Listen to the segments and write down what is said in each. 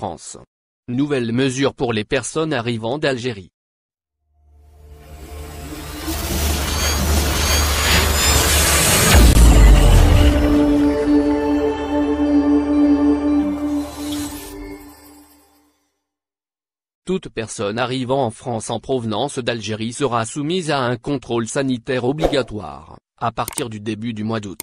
France. Nouvelles mesures pour les personnes arrivant d'Algérie. Toute personne arrivant en France en provenance d'Algérie sera soumise à un contrôle sanitaire obligatoire, à partir du début du mois d'août.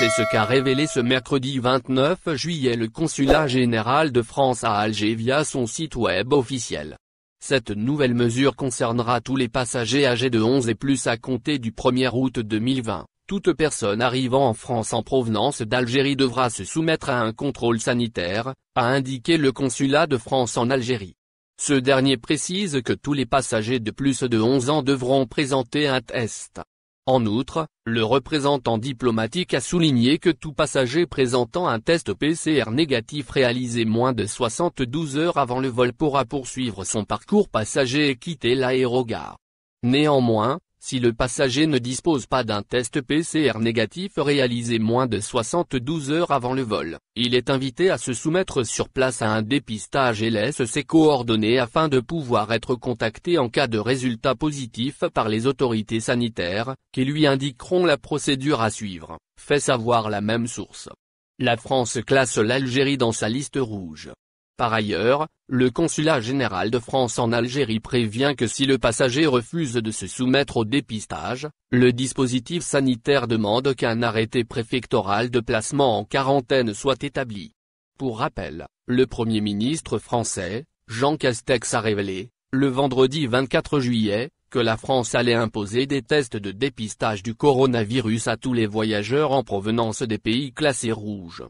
C'est ce qu'a révélé ce mercredi 29 juillet le consulat général de France à Alger via son site web officiel. Cette nouvelle mesure concernera tous les passagers âgés de 11 et plus à compter du 1er août 2020. Toute personne arrivant en France en provenance d'Algérie devra se soumettre à un contrôle sanitaire, a indiqué le consulat de France en Algérie. Ce dernier précise que tous les passagers de plus de 11 ans devront présenter un test. En outre, le représentant diplomatique a souligné que tout passager présentant un test PCR négatif réalisé moins de 72 heures avant le vol pourra poursuivre son parcours passager et quitter l'aérogare. Néanmoins, si le passager ne dispose pas d'un test PCR négatif réalisé moins de 72 heures avant le vol, il est invité à se soumettre sur place à un dépistage et laisse ses coordonnées afin de pouvoir être contacté en cas de résultat positif par les autorités sanitaires, qui lui indiqueront la procédure à suivre, fait savoir la même source. La France classe l'Algérie dans sa liste rouge. Par ailleurs, le consulat général de France en Algérie prévient que si le passager refuse de se soumettre au dépistage, le dispositif sanitaire demande qu'un arrêté préfectoral de placement en quarantaine soit établi. Pour rappel, le Premier ministre français, Jean Castex a révélé, le vendredi 24 juillet, que la France allait imposer des tests de dépistage du coronavirus à tous les voyageurs en provenance des pays classés rouges.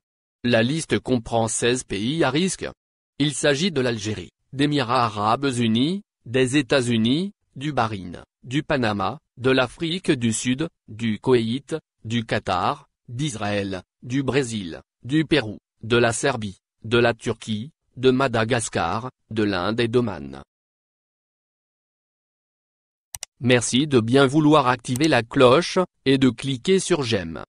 La liste comprend 16 pays à risque. Il s'agit de l'Algérie, des Émirats arabes unis, des États-Unis, du Bahreïn, du Panama, de l'Afrique du Sud, du Koweït, du Qatar, d'Israël, du Brésil, du Pérou, de la Serbie, de la Turquie, de Madagascar, de l'Inde et d'Oman. Merci de bien vouloir activer la cloche, et de cliquer sur j'aime.